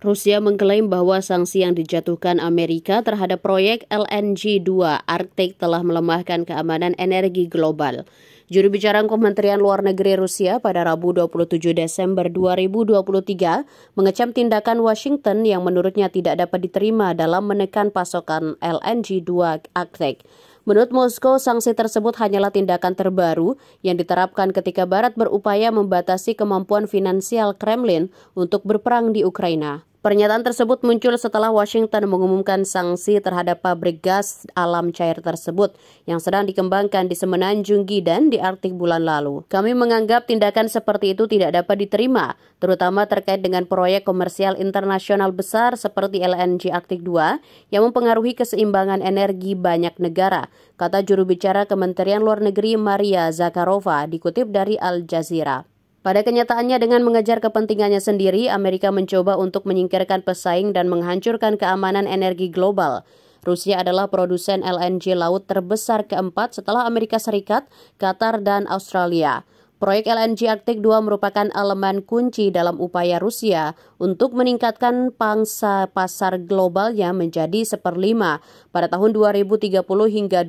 Rusia mengklaim bahwa sanksi yang dijatuhkan Amerika terhadap proyek LNG-2 Arctic telah melemahkan keamanan energi global. Juru bicara Kementerian Luar Negeri Rusia pada Rabu 27 Desember 2023 mengecam tindakan Washington yang menurutnya tidak dapat diterima dalam menekan pasokan LNG-2 Arctic. Menurut Moskow, sanksi tersebut hanyalah tindakan terbaru yang diterapkan ketika Barat berupaya membatasi kemampuan finansial Kremlin untuk berperang di Ukraina. Pernyataan tersebut muncul setelah Washington mengumumkan sanksi terhadap pabrik gas alam cair tersebut yang sedang dikembangkan di Semenanjung Gidan di Arktik bulan lalu. Kami menganggap tindakan seperti itu tidak dapat diterima, terutama terkait dengan proyek komersial internasional besar seperti LNG Arktik 2 yang mempengaruhi keseimbangan energi banyak negara, kata juru bicara Kementerian Luar Negeri Maria Zakharova dikutip dari Al Jazeera. Pada kenyataannya dengan mengejar kepentingannya sendiri, Amerika mencoba untuk menyingkirkan pesaing dan menghancurkan keamanan energi global. Rusia adalah produsen LNG laut terbesar keempat setelah Amerika Serikat, Qatar, dan Australia. Proyek LNG Arctic 2 merupakan elemen kunci dalam upaya Rusia untuk meningkatkan pangsa pasar globalnya menjadi seperlima pada tahun 2030 hingga 2035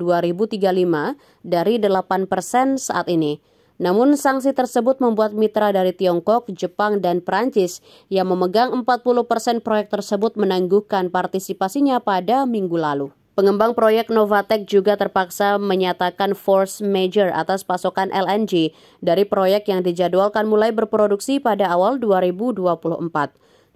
dari 8 persen saat ini. Namun sanksi tersebut membuat mitra dari Tiongkok, Jepang, dan Perancis yang memegang 40 persen proyek tersebut menangguhkan partisipasinya pada minggu lalu. Pengembang proyek Novatek juga terpaksa menyatakan force major atas pasokan LNG dari proyek yang dijadwalkan mulai berproduksi pada awal 2024.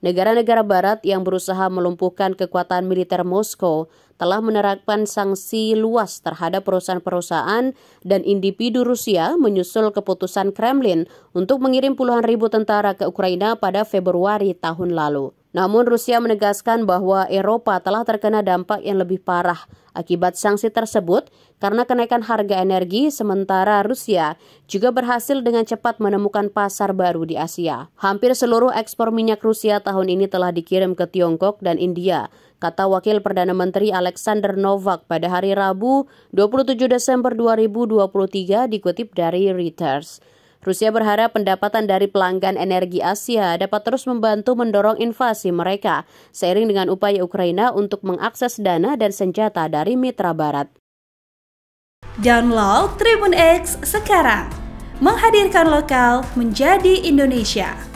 Negara-negara barat yang berusaha melumpuhkan kekuatan militer Moskow telah menerapkan sanksi luas terhadap perusahaan-perusahaan dan individu Rusia menyusul keputusan Kremlin untuk mengirim puluhan ribu tentara ke Ukraina pada Februari tahun lalu. Namun Rusia menegaskan bahwa Eropa telah terkena dampak yang lebih parah akibat sanksi tersebut karena kenaikan harga energi sementara Rusia juga berhasil dengan cepat menemukan pasar baru di Asia. Hampir seluruh ekspor minyak Rusia tahun ini telah dikirim ke Tiongkok dan India, kata Wakil Perdana Menteri Alexander Novak pada hari Rabu 27 Desember 2023 dikutip dari Reuters. Rusia berharap pendapatan dari pelanggan energi Asia dapat terus membantu mendorong invasi mereka, seiring dengan upaya Ukraina untuk mengakses dana dan senjata dari mitra barat. Download Tribun X sekarang, menghadirkan lokal menjadi Indonesia.